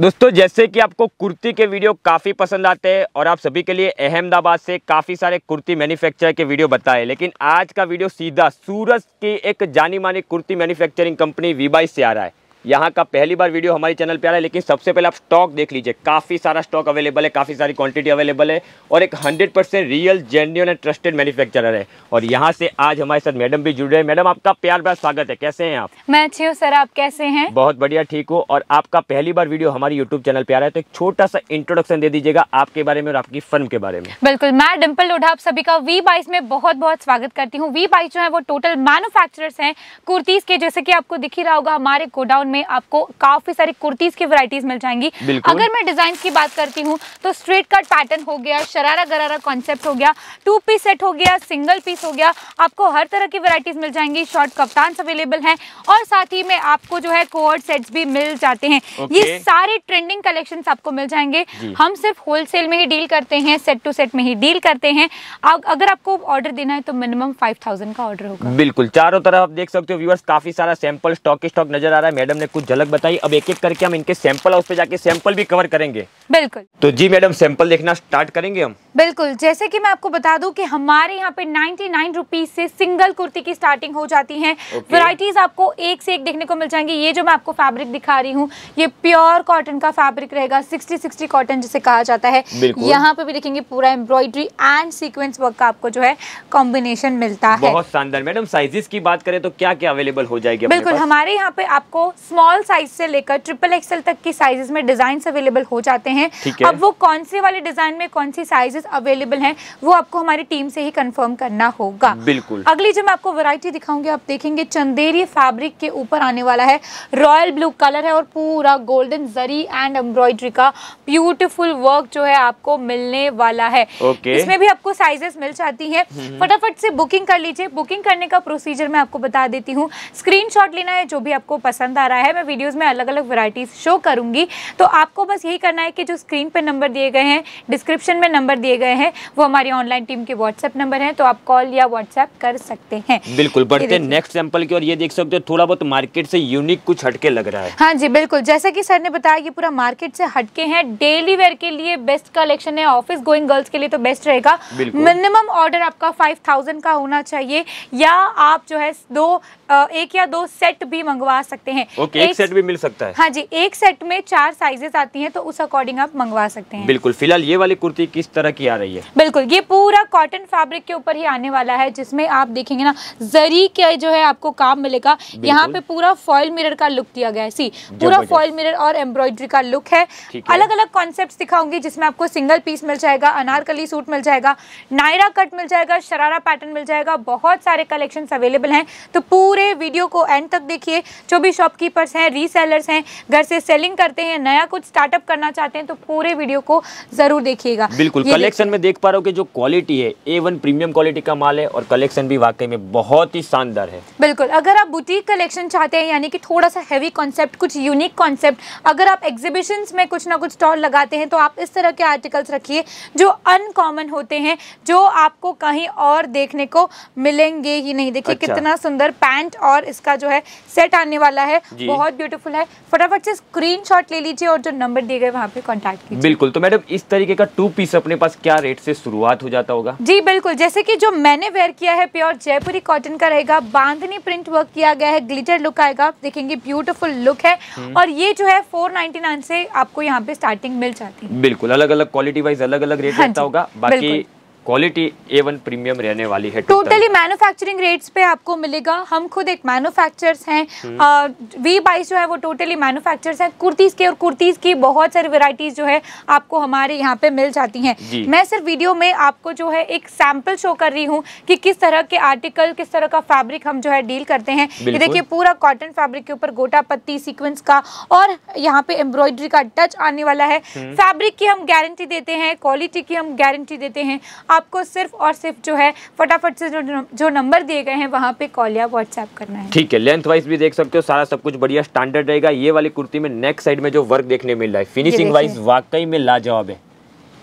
दोस्तों जैसे कि आपको कुर्ती के वीडियो काफ़ी पसंद आते हैं और आप सभी के लिए अहमदाबाद से काफ़ी सारे कुर्ती मैन्युफैक्चर के वीडियो बताए लेकिन आज का वीडियो सीधा सूरत की एक जानी मानी कुर्ती मैन्युफैक्चरिंग कंपनी वीबाई से आ रहा है यहाँ का पहली बार वीडियो हमारे चैनल पे आ रहा है लेकिन सबसे पहले आप स्टॉक देख लीजिए काफ़ी सारा स्टॉक अवेलेबल है काफ़ी सारी क्वांटिटी अवेलेबल है और एक 100 percent real genuine and trusted manufacturer है और यहाँ से आज हमारे साथ मैडम भी जुड़ रहे हैं मैडम आपका प्यार बार स्वागत है कैसे हैं आप मैं अच्छी हूँ सर आप कैसे हैं बहुत बढ़िया ठीक हूँ और आपका पहली बार वीडियो हमारे यूट्यूब चैनल पर आ रहा है तो एक छोटा सा इंट्रोडक्शन दे दीजिएगा आपके बारे में और आपकी फर्म के बारे में बिल्कुल मैं डिम्पल लोढ़ा आप सभी का वी बाइस में बहुत बहुत स्वागत करती हूँ वी बाइस जो है वो टोटल मैनुफैक्चर है कुर्तीज़ के जैसे कि आपको दिख ही रहा होगा हमारे गोडाउन रंग में आपको काफी सारी कुर्तीज की वराइटीज मिल जाएंगी अगर मैं डिजाइन की बात करती हूँ तो स्ट्रेट कट पैटर्न हो गया शरारा गरारा कॉन्सेप्ट हो गया टू पीस सेट हो गया सिंगल पीस हो गया आपको हर तरह की वराइटीज मिल जाएंगी शॉर्ट कप्तान अवेलेबल है और साथ ही में आपको जो है कोअर्ड सेट्स भी मिल जाते हैं ये सारे ट्रेंडिंग कलेक्शन आपको मिल जाएंगे हम सिर्फ होलसेल में ही डील करते हैं सेट टू सेट में ही डील करते हैं अगर आपको ऑर्डर देना है तो मिनिमम फाइव का ऑर्डर होगा बिल्कुल चारों तरफ आप देख सकते हो व्यूअर्स काफी सारा सैंपल स्टॉक स्टॉक नजर आ रहा है मैडम मैडम ने कुछ झलक बताई अब एक एक करके हम इनके सैंपल हाउस पे जाके सैंपल भी कवर करेंगे बिल्कुल तो जी मैडम सैंपल देखना स्टार्ट करेंगे हम बिल्कुल जैसे कि मैं आपको बता दूं कि हमारे यहाँ पे 99 रुपीस से सिंगल कुर्ती की स्टार्टिंग हो जाती है वराइटीज आपको एक से एक देखने को मिल जाएंगे ये जो मैं आपको फैब्रिक दिखा रही हूँ ये प्योर कॉटन का फैब्रिक रहेगा सिक्सटी सिक्सटी कॉटन जिसे कहा जाता है यहाँ पे भी देखेंगे पूरा एम्ब्रॉयडरी एंड सिक्वेंस वर्क का आपको जो है कॉम्बिनेशन मिलता है बहुत शानदार मैडम साइजेस की बात करें तो क्या क्या अवेलेबल हो जाएगी बिल्कुल हमारे यहाँ पे आपको स्मॉल साइज से लेकर ट्रिपल एक्सएल तक की साइजेस में डिजाइन अवेलेबल हो जाते हैं अब वो कौन से वाले डिजाइन में कौन सी साइजेस अवेलेबल हैं वो आपको हमारी टीम से ही कंफर्म करना होगा बिल्कुल अगली जो मैं आपको वैरायटी दिखाऊंगी आप देखेंगे चंदेरी फैब्रिक के ऊपर आने वाला है रॉयल ब्लू कलर है और पूरा गोल्डन जरी एंड एम्ब्रॉयडरी का ब्यूटीफुल वर्क जो है आपको मिलने वाला है okay. इसमें भी आपको साइजेस मिल जाती है हम्म। फटाफट से बुकिंग कर लीजिए बुकिंग करने का प्रोसीजर मैं आपको बता देती हूँ स्क्रीन लेना है जो भी आपको पसंद आ रहा है बताया है मैं वीडियोस में अलग अलग वैरायटीज़ शो करूंगी तो आपको बस यही करना है कि जो स्क्रीन पर नंबर दिए गए हैं डिस्क्रिप्शन में नंबर दिए गए हैं वो हमारी ऑनलाइन टीम के व्हाट्सएप नंबर है तो आप कॉल या व्हाट्सएप कर सकते हैं बिल्कुल बढ़ते नेक्स्ट सैंपल की और ये देख सकते हो थोड़ा बहुत मार्केट से यूनिक कुछ हटके लग रहा है हाँ जी बिल्कुल जैसा की सर ने बताया ये पूरा मार्केट से हटके हैं डेली वेयर के लिए बेस्ट कलेक्शन है ऑफिस गोइंग गर्ल्स के लिए तो बेस्ट रहेगा मिनिमम ऑर्डर आपका फाइव का होना चाहिए या आप जो है दो एक या दो सेट भी मंगवा सकते हैं ओके एक, एक सेट भी मिल सकता है हाँ जी एक सेट में चार साइजेस आती हैं तो उस अकॉर्डिंग आप मंगवा सकते हैं बिल्कुल फिलहाल ये वाली कुर्ती किस तरह की आ रही है बिल्कुल ये पूरा कॉटन फैब्रिक के ऊपर ही आने वाला है जिसमें आप देखेंगे ना जरी के जो है आपको काम मिलेगा यहाँ पे पूरा फॉयल मिरर का लुक दिया गया है सी पूरा फॉयल मिरर और एम्ब्रॉयडरी का लुक है अलग अलग कॉन्सेप्ट दिखाऊंगी जिसमें आपको सिंगल पीस मिल जाएगा अनारकली सूट मिल जाएगा नायरा कट मिल जाएगा शरारा पैटर्न मिल जाएगा बहुत सारे कलेक्शन अवेलेबल है तो पूरा पूरे वीडियो को एंड तक देखिए जो भी शॉपकीपर्स हैं रीसेलर्स हैं घर से सेलिंग करते हैं नया कुछ स्टार्टअप करना चाहते हैं तो पूरे वीडियो को जरूर देखिएगा बिल्कुल कलेक्शन में देख पा रहे हो कि जो क्वालिटी है ए प्रीमियम क्वालिटी का माल है और कलेक्शन भी वाकई में बहुत ही शानदार है बिल्कुल अगर आप बुटीक कलेक्शन चाहते हैं यानी कि थोड़ा सा हैवी कॉन्सेप्ट कुछ यूनिक कॉन्सेप्ट अगर आप एग्जीबिशन में कुछ ना कुछ स्टॉल लगाते हैं तो आप इस तरह के आर्टिकल्स रखिए जो अनकॉमन होते हैं जो आपको कहीं और देखने को मिलेंगे ही नहीं देखिए अच्छा। कितना सुंदर पैन पेंट और इसका जो है सेट आने वाला है बहुत ब्यूटीफुल है फटाफट से स्क्रीन ले लीजिए और जो नंबर दिए गए वहाँ पे कॉन्टेक्ट कीजिए बिल्कुल तो मैडम इस तरीके का टू पीस अपने पास क्या रेट से शुरुआत हो जाता होगा जी बिल्कुल जैसे की जो मैंने वेयर किया है प्योर जयपुरी कॉटन का रहेगा बांधनी प्रिंट वर्क किया गया है ग्लिटर लुक आएगा आप देखेंगे ब्यूटीफुल लुक है हम्म। और ये जो है 499 से आपको यहाँ पे स्टार्टिंग मिल जाती है बिल्कुल अलग अलग क्वालिटी वाइज अलग अलग रेट रहता होगा बाकी क्वालिटी ए वन प्रीमियम रहने वाली है टोटली मैन्युफैक्चरिंग रेट्स पे आपको मिलेगा हम खुद एक मैन्युफैक्चरर्स हैं वी हम्म। बाइस जो है वो टोटली मैन्युफैक्चरर्स हैं कुर्तीज़ के और कुर्तीज़ की बहुत सारी वेराइटीज़ जो है आपको हमारे यहाँ पे मिल जाती हैं मैं सिर्फ वीडियो में आपको जो है एक सैम्पल शो कर रही हूँ कि किस तरह के आर्टिकल किस तरह का फैब्रिक हम जो है डील करते हैं ये देखिए पूरा कॉटन फैब्रिक के ऊपर गोटा पत्ती सिक्वेंस का और यहाँ पे एम्ब्रॉयडरी का टच आने वाला है फैब्रिक हम्म। की हम गारंटी देते हैं क्वालिटी की हम गारंटी देते हैं आपको सिर्फ और सिर्फ जो है फटाफट से जो जो नंबर दिए गए हैं वहाँ पे कॉल या व्हाट्सएप करना है ठीक है लेंथ वाइज भी देख सकते हो सारा सब कुछ बढ़िया स्टैंडर्ड रहेगा ये वाली कुर्ती में नेक साइड में जो वर्क देखने मिल रहा है फिनिशिंग वाइज वाकई में लाजवाब है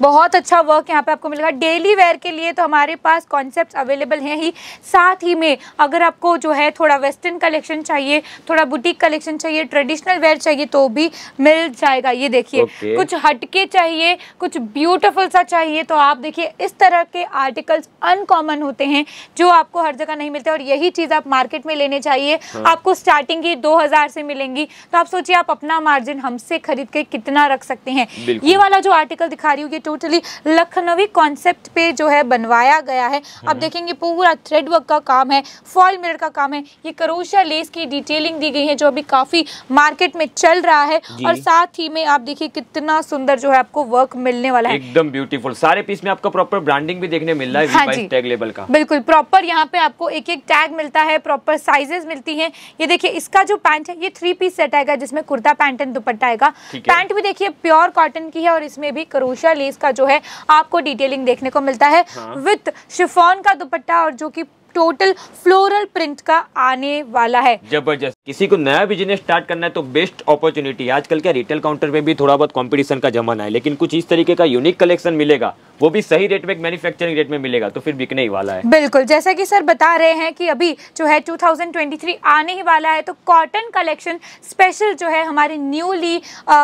बहुत अच्छा वर्क यहाँ पे आपको मिलेगा डेली वेयर के लिए तो हमारे पास कॉन्सेप्ट अवेलेबल हैं ही साथ ही में अगर आपको जो है थोड़ा वेस्टर्न कलेक्शन चाहिए थोड़ा बुटीक कलेक्शन चाहिए ट्रेडिशनल वेयर चाहिए तो भी मिल जाएगा ये देखिए okay. कुछ हटके चाहिए कुछ ब्यूटिफुल सा चाहिए तो आप देखिए इस तरह के आर्टिकल्स अनकॉमन होते हैं जो आपको हर जगह नहीं मिलते और यही चीज़ आप मार्केट में लेने चाहिए हाँ। आपको स्टार्टिंग ही दो हजार से मिलेंगी तो आप सोचिए आप अपना मार्जिन हमसे खरीद के कितना रख सकते हैं ये वाला जो आर्टिकल दिखा रही हूँ ये टोटली लखनवी कॉन्सेप्ट पे जो है बनवाया गया है आप हम्म। देखेंगे पूरा थ्रेड वर्क का काम है फॉल मिरर का काम है ये करोशिया लेस की डिटेलिंग दी गई है जो अभी काफ़ी मार्केट में चल रहा है और साथ ही में आप देखिए कितना सुंदर जो है आपको वर्क मिलने वाला है एकदम ब्यूटीफुल सारे पीस में आपका प्रॉपर ब्रांडिंग भी देखने मिल रहा है हाँ जी टैग लेबल का बिल्कुल प्रॉपर यहाँ पे आपको एक एक टैग मिलता है प्रॉपर साइजेस मिलती है ये देखिए इसका जो पैंट है ये थ्री पीस सेट आएगा जिसमें कुर्ता पैंट एंड दुपट्टा आएगा पैंट भी देखिए प्योर कॉटन की है और इसमें भी करोशिया लेस इसका जो है आपको डिटेलिंग देखने को मिलता है हाँ। विथ शिफॉन का दुपट्टा और जो कि टोटल फ्लोरल प्रिंट का आने वाला है जबरदस्त किसी को नया बिजनेस स्टार्ट करना है तो बेस्ट अपॉर्चुनिटी आजकल के रिटेल काउंटर में भी थोड़ा बहुत कंपटीशन का जमाना है लेकिन कुछ इस तरीके का यूनिक कलेक्शन मिलेगा वो भी सही रेट में मैन्युफैक्चरिंग रेट में मिलेगा तो फिर बिकने ही वाला है बिल्कुल जैसा कि सर बता रहे हैं कि अभी जो है 2023 आने ही वाला है तो कॉटन कलेक्शन स्पेशल जो है हमारे न्यूली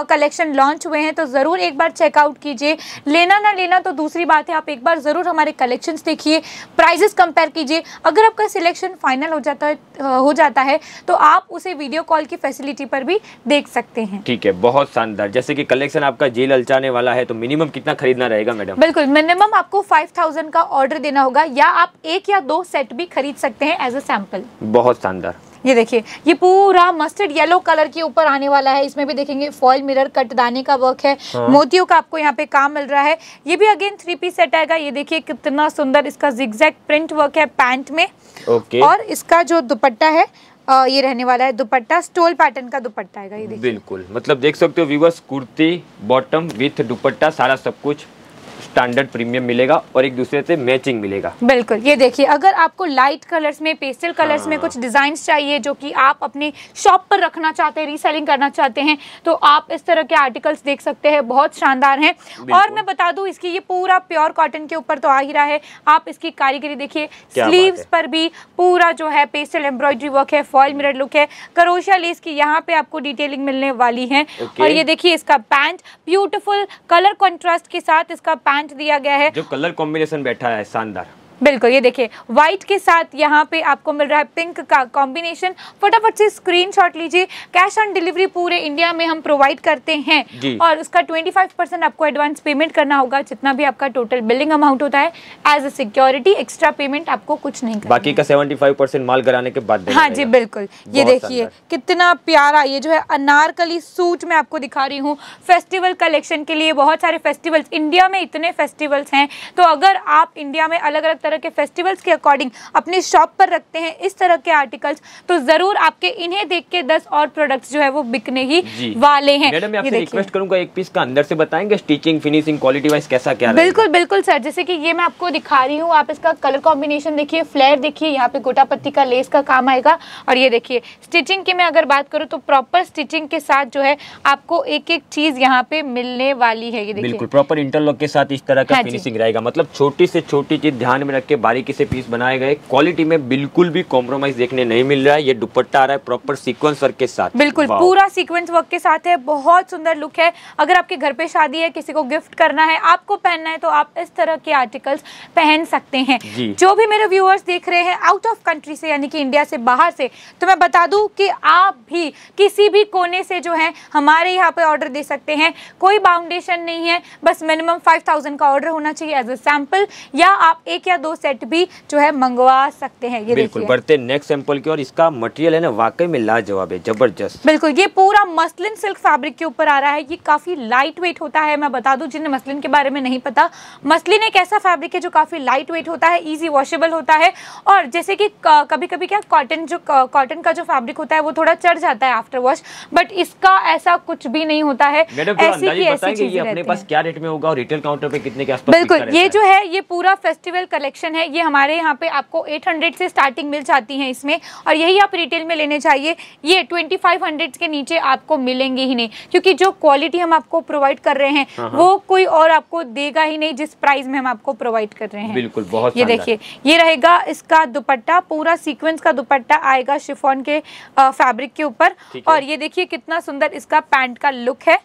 कलेक्शन लॉन्च हुए हैं तो ज़रूर एक बार चेकआउट कीजिए लेना ना लेना तो दूसरी बात है आप एक बार ज़रूर हमारे कलेक्शंस देखिए प्राइजेस कंपेयर कीजिए अगर आपका सिलेक्शन फाइनल हो जाता है हो जाता है तो आप उसे वीडियो कॉल की फैसिलिटी पर भी देख सकते हैं ठीक है बहुत शानदार जैसे कि कलेक्शन आपका जेल अलचाने वाला है तो मिनिमम कितना खरीदना रहेगा मैडम बिल्कुल मिनिमम आपको फाइव थाउजेंड का ऑर्डर देना होगा या आप एक या दो सेट भी खरीद सकते हैं एज अ सैम्पल बहुत शानदार ये देखिए ये पूरा मस्टर्ड येलो कलर के ऊपर आने वाला है इसमें भी देखेंगे फॉल मिरर दाने का वर्क है हाँ। मोतियों का आपको यहाँ पे काम मिल रहा है ये भी अगेन थ्री पीस सेट आएगा ये देखिए कितना सुंदर इसका जिग्जैक प्रिंट वर्क है पैंट में ओके और इसका जो दुपट्टा है आ, ये रहने वाला है दुपट्टा स्टोल पैटर्न का दुपट्टा आएगा ये बिल्कुल मतलब देख सकते हो weavers kurti bottom with dupatta सारा सब कुछ स्टैंडर्ड प्रीमियम मिलेगा और एक दूसरे से मैचिंग मिलेगा बिल्कुल ये देखिए अगर आपको लाइट कलर्स में पेस्टल कलर्स हाँ। में कुछ डिजाइन चाहिए जो कि आप अपने शॉप पर रखना चाहते हैं रीसेलिंग करना चाहते हैं तो आप इस तरह के आर्टिकल्स देख सकते हैं बहुत शानदार है और मैं बता दू इसकी ये पूरा प्योर कॉटन के ऊपर तो आ ही रहा है आप इसकी कारीगरी देखिए स्लीव पर भी पूरा जो है पेस्टल एम्ब्रॉयडरी वर्क है फॉल मिरर लुक है करोशिया लेस की यहाँ पे आपको डिटेलिंग मिलने वाली है और ये देखिए इसका पैंट ब्यूटिफुल कलर कॉन्ट्रास्ट के साथ इसका पैंट दिया गया है जो कलर कॉम्बिनेशन बैठा है शानदार बिल्कुल ये देखिए व्हाइट के साथ यहाँ पे आपको मिल रहा है पिंक का कॉम्बिनेशन फटाफट से स्क्रीनशॉट लीजिए कैश ऑन डिलीवरी पूरे इंडिया में हम प्रोवाइड करते हैं और उसका 25 परसेंट आपको एडवांस पेमेंट करना होगा जितना भी आपका टोटल बिलिंग अमाउंट होता है as a security extra payment आपको कुछ नहीं बाकी का सेवेंटी परसेंट माल कराने के बाद हाँ जी बिल्कुल ये देखिए कितना प्यारा ये जो है अनारकली सूट में आपको दिखा रही हूँ फेस्टिवल कलेक्शन के लिए बहुत सारे फेस्टिवल्स इंडिया में इतने फेस्टिवल्स हैं तो अगर आप इंडिया में अलग अलग तरह के फेस्टिवल्स के अकॉर्डिंग अपनी शॉप पर रखते हैं इस तरह के आर्टिकल्स तो ज़रूर आपके इन्हें देख के दस और प्रोडक्ट्स जो है वो बिकने ही वाले हैं रिक्वेस्ट करूंगा एक पीस का अंदर से बताएंगे स्टिचिंग फिनिशिंग क्वालिटी वाइज कैसा क्या बिल्कुल बिल्कुल सर जैसे की ये मैं आपको दिखा रही हूँ आप इसका कलर कॉम्बिनेशन देखिए फ्लेयर देखिए यहाँ पे गोटा पत्ती का लेस का काम आएगा और ये देखिए स्टिचिंग की मैं अगर बात करूँ तो प्रॉपर स्टिचिंग के साथ जो है आपको एक एक चीज यहाँ पे मिलने वाली है ये देखिए बिल्कुल प्रॉपर इंटरलॉक के साथ इस तरह का हाँ फिनिशिंग रहेगा मतलब छोटी से छोटी चीज ध्यान में रख के बारीकी से पीस बनाए गए क्वालिटी में बिल्कुल भी कॉम्प्रोमाइज देखने नहीं मिल रहा है ये दुपट्टा आ रहा है प्रॉपर सीक्वेंस वर्क के साथ बिल्कुल पूरा सीक्वेंस वर्क के साथ है बहुत सुंदर लुक है अगर आपके घर पे शादी है किसी को गिफ्ट करना है आपको पहनना है तो आप इस तरह के आर्टिकल्स पहन सकते हैं जो भी मेरे व्यूअर्स देख रहे हैं आउट ऑफ कंट्री से यानी कि इंडिया से बाहर से तो मैं बता दूं कि आप भी किसी भी कोने से जो है हमारे यहाँ पे ऑर्डर दे सकते हैं कोई बाउंडेशन नहीं है बस मिनिमम फाइव का ऑर्डर होना चाहिए एज अ सैम्पल या आप एक या दो सेट भी जो है मंगवा सकते हैं ये बिल्कुल बढ़ते नेक्स्ट सैंपल की और इसका मटेरियल है ना वाकई में लाजवाब है जबरदस्त बिल्कुल ये पूरा मसलिन सिल्क फैब्रिक के ऊपर आ रहा है ये काफी लाइट वेट होता है मैं बता दू जिन्हें मसलिन के बारे में नहीं पता मसलिन एक ऐसा फैब्रिक है जो काफी लाइट वेट होता है ईजी वॉशेबल होता है और जैसे कि कभी कभी क्या कॉटन जो कॉटन का जो फैब्रिक होता है वो थोड़ा चढ़ जाता है आफ्टर वॉश बट इसका ऐसा कुछ भी नहीं होता है ऐसी बिल्कुल ये जो है ये पूरा फेस्टिवल कलेक्शन कलेक्शन है ये हमारे यहाँ पे आपको 800 से स्टार्टिंग मिल जाती है इसमें और यही आप रिटेल में लेने चाहिए ये 2500 के नीचे आपको मिलेंगे ही नहीं क्योंकि जो क्वालिटी हम आपको प्रोवाइड कर रहे हैं हाँ, हाँ। वो कोई और आपको देगा ही नहीं जिस प्राइस में हम आपको प्रोवाइड कर रहे हैं बिल्कुल बहुत ये देखिए ये रहेगा इसका दुपट्टा पूरा सिक्वेंस का दुपट्टा आएगा शिफोन के फेब्रिक के ऊपर और ये देखिए कितना सुंदर इसका पैंट का लुक है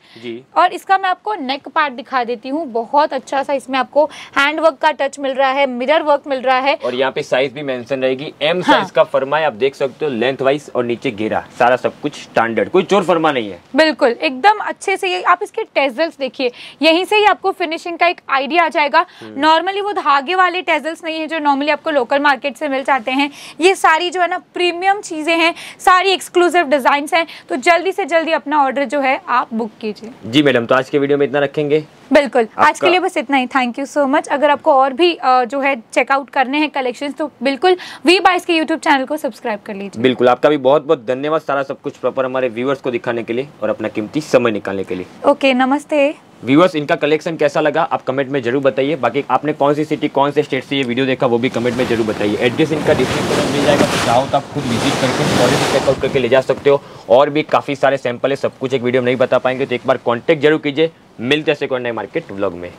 और इसका मैं आपको नेक पार्ट दिखा देती हूँ बहुत अच्छा सा इसमें आपको हैंडवर्क का टच मिल रहा है मिरर मिरर वर्क मिल रहा है और यहाँ पे साइज भी मेंशन रहेगी एम हाँ। साइज का फरमा आप देख सकते हो लेंथ वाइज और नीचे घेरा सारा सब कुछ स्टैंडर्ड कोई चोर फरमा नहीं है बिल्कुल एकदम अच्छे से ये आप इसके टेजल्स देखिए यहीं से ही आपको फिनिशिंग का एक आइडिया आ जाएगा नॉर्मली हम्म। वो धागे वाले टेजल्स नहीं है जो नॉर्मली आपको लोकल मार्केट से मिल जाते हैं ये सारी जो है ना प्रीमियम चीजें हैं सारी एक्सक्लूसिव डिजाइन हैं तो जल्दी से जल्दी अपना ऑर्डर जो है आप बुक कीजिए जी मैडम तो आज के वीडियो में इतना रखेंगे बिल्कुल आज के लिए बस इतना ही थैंक यू सो मच अगर आपको और भी जो है चेकआउट करने हैं कलेक्शंस तो बिल्कुल वी बाइस के यूट्यूब चैनल को सब्सक्राइब कर लीजिए बिल्कुल आपका भी बहुत बहुत धन्यवाद सारा सब कुछ प्रॉपर हमारे व्यूवर्स को दिखाने के लिए और अपना कीमती समय निकालने के लिए ओके नमस्ते व्यूअर्स इनका कलेक्शन कैसा लगा आप कमेंट में जरूर बताइए बाकी आपने कौन सी सिटी कौन से स्टेट से ये वीडियो देखा वो भी कमेंट में जरूर बताइए एड्रेस इनका डिस्क्रिप्शन मिल जाएगा तो चाहो तो आप खुद विजिट करके क्वालिटी चेकआउट करके ले जा सकते हो और भी काफ़ी सारे सैंपल है सब कुछ एक वीडियो में नहीं बता पाएंगे तो एक बार कॉन्टैक्ट जरूर कीजिए मिलते हैं सेकेंड मार्केट व्लॉग में